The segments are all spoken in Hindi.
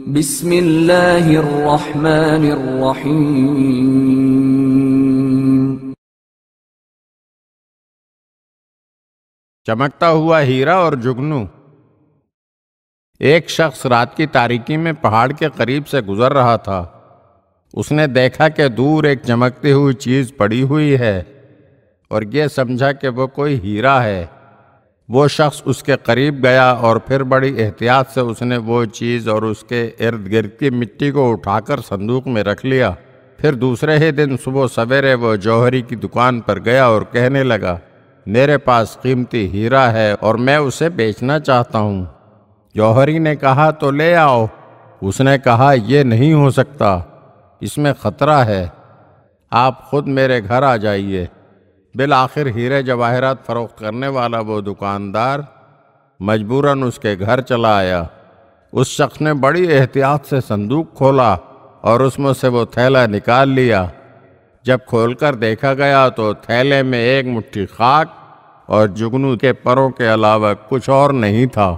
चमकता हुआ हीरा और जुगनू एक शख्स रात की तारीकी में पहाड़ के करीब से गुजर रहा था उसने देखा कि दूर एक चमकती हुई चीज़ पड़ी हुई है और यह समझा कि वो कोई हीरा है वो शख्स उसके करीब गया और फिर बड़ी एहतियात से उसने वो चीज़ और उसके इर्द गिर्द की मिट्टी को उठाकर संदूक में रख लिया फिर दूसरे ही दिन सुबह सवेरे वो जौहरी की दुकान पर गया और कहने लगा मेरे पास कीमती हीरा है और मैं उसे बेचना चाहता हूँ जौहरी ने कहा तो ले आओ उसने कहा ये नहीं हो सकता इसमें ख़तरा है आप खुद मेरे घर आ जाइए बिल आखिर हीरे जवाहरात फ़रोख करने वाला वो दुकानदार मजबूरन उसके घर चला आया उस शख्स ने बड़ी एहतियात से संदूक खोला और उसमें से वो थैला निकाल लिया जब खोलकर देखा गया तो थैले में एक मुट्ठी खाक और जुगनू के परों के अलावा कुछ और नहीं था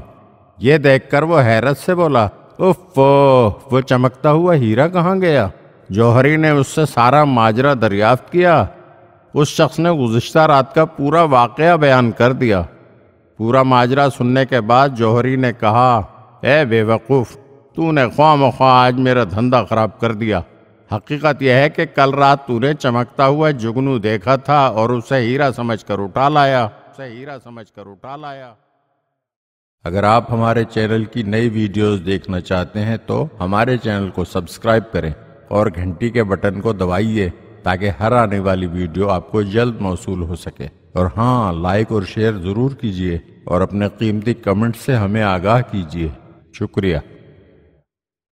ये देखकर वो हैरत से बोला उफ वो चमकता हुआ हीरा कहाँ गया जौहरी ने उससे सारा माजरा दरियाफ्त किया उस शख्स ने गुज्त रात का पूरा वाक़ बयान कर दिया पूरा माजरा सुनने के बाद जौहरी ने कहा ए बेवकूफ़ तूने ख्वा मख्वा आज मेरा धंधा ख़राब कर दिया हकीकत यह है कि कल रात तूने चमकता हुआ जुगनू देखा था और उसे हीरा समझ कर उठा लाया उसे हीरा समझ कर उठा लाया अगर आप हमारे चैनल की नई वीडियोस देखना चाहते हैं तो हमारे चैनल को सब्सक्राइब करें और घंटी के बटन को दबाइए ताकि हर आने वाली वीडियो आपको जल्द मौसू हो सके और हाँ लाइक और शेयर ज़रूर कीजिए और अपने कीमती कमेंट से हमें आगाह कीजिए शुक्रिया